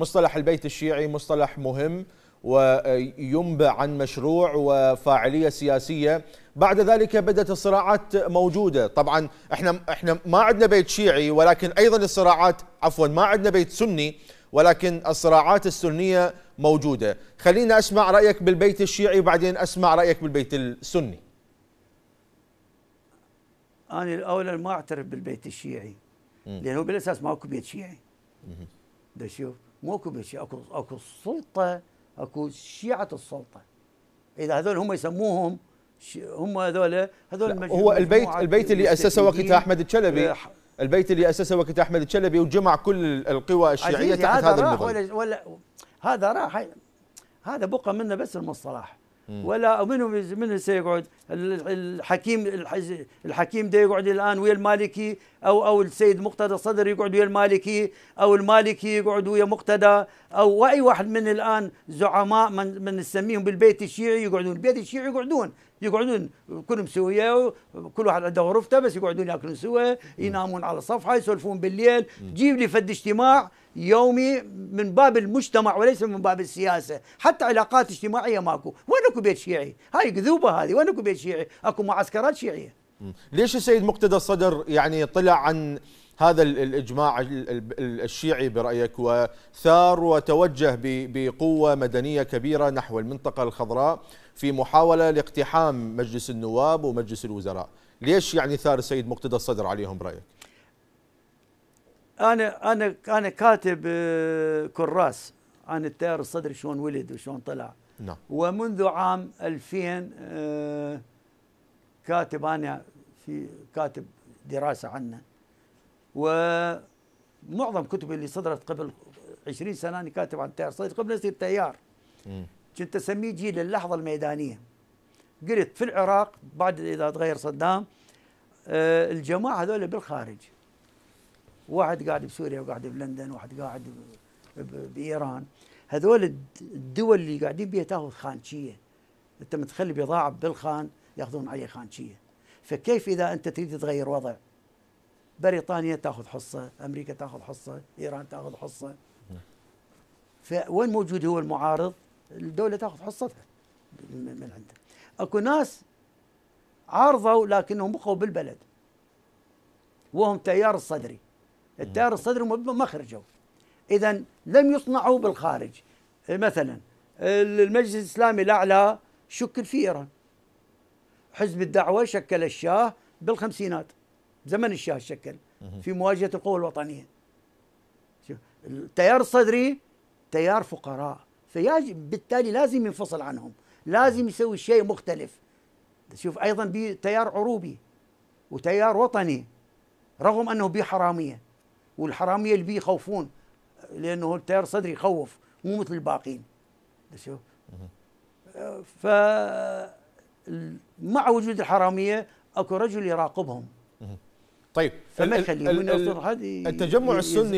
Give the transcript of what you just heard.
مصطلح البيت الشيعي مصطلح مهم وينبع عن مشروع وفاعليه سياسيه بعد ذلك بدات الصراعات موجوده طبعا احنا احنا ما عندنا بيت شيعي ولكن ايضا الصراعات عفوا ما عندنا بيت سني ولكن الصراعات السنيه موجوده خلينا اسمع رايك بالبيت الشيعي وبعدين اسمع رايك بالبيت السني انا الاولى ما اعترف بالبيت الشيعي لانه بالاساس ماكو بيت شيعي ده شوف اكو شيء اكو اكو السلطه اكو شيعه السلطه اذا هذول هم يسموهم هم هذول هذول هو البيت البيت اللي اسسه وقتها احمد الشلبي البيت اللي اسسه وقت احمد الشلبي وجمع كل القوى الشيعيه تحت هذا, هذا النظام ولا, ولا هذا راح هذا بقى منه بس المصطلح ولا منو منو سيقعد الحكيم الحكيم ده يقعد الان ويا المالكي او او السيد مقتدى الصدر يقعد ويا المالكي او المالكي يقعد ويا مقتدى او اي واحد من الان زعماء من من نسميهم بالبيت الشيعي يقعدون البيت الشيعي يقعدون يقعدون كلهم سوية كل واحد عنده غرفته بس يقعدون ياكلون سوا ينامون على صفحه يسولفون بالليل جيب لي فد اجتماع يومي من باب المجتمع وليس من باب السياسه، حتى علاقات اجتماعيه ماكو، وين اكو بيت شيعي؟ هاي كذوبه هذه، وين اكو بيت شيعي؟ اكو معسكرات شيعيه. ليش السيد مقتدى الصدر يعني طلع عن هذا الاجماع الشيعي برايك وثار وتوجه بقوه مدنيه كبيره نحو المنطقه الخضراء في محاوله لاقتحام مجلس النواب ومجلس الوزراء، ليش يعني ثار السيد مقتدى الصدر عليهم برايك؟ انا انا انا كاتب آه، كراس عن التيار الصدري شلون ولد وشلون طلع نعم ومنذ عام 2000 كاتب انا في كاتب دراسه عنه ومعظم كتبي اللي صدرت قبل 20 سنه انا كاتب عن التيار صيد قبل يصير تيار كنت اسميه جيل اللحظه الميدانيه قلت في العراق بعد اذا تغير صدام أه الجماعه هذول بالخارج واحد قاعد بسوريا وقاعد بلندن واحد قاعد بايران هذول الدول اللي قاعدين بيها تاخذ خانشيه انت متخلي بضاعه بالخان ياخذون عليه خانشيه فكيف اذا انت تريد تغير وضع بريطانيا تاخذ حصه امريكا تاخذ حصه ايران تاخذ حصه فوين موجود هو المعارض الدوله تاخذ حصتها من عنده اكو ناس عارضوا لكنهم بقوا بالبلد وهم تيار الصدري التيار الصدري ما خرجوا اذا لم يصنعوا بالخارج مثلا المجلس الاسلامي الاعلى شكل في ايران حزب الدعوة شكل الشاه بالخمسينات زمن الشاه شكل في مواجهة القوة الوطنية التيار الصدري تيار فقراء فيجب بالتالي لازم ينفصل عنهم لازم يسوي شيء مختلف شوف ايضا تيار عروبي وتيار وطني رغم انه بيه حراميه والحراميه اللي بيه يخوفون لانه التيار الصدري يخوف مو مثل الباقين شوف ف مع وجود الحراميه اكو رجل يراقبهم طيب فما يخليهم التجمع السني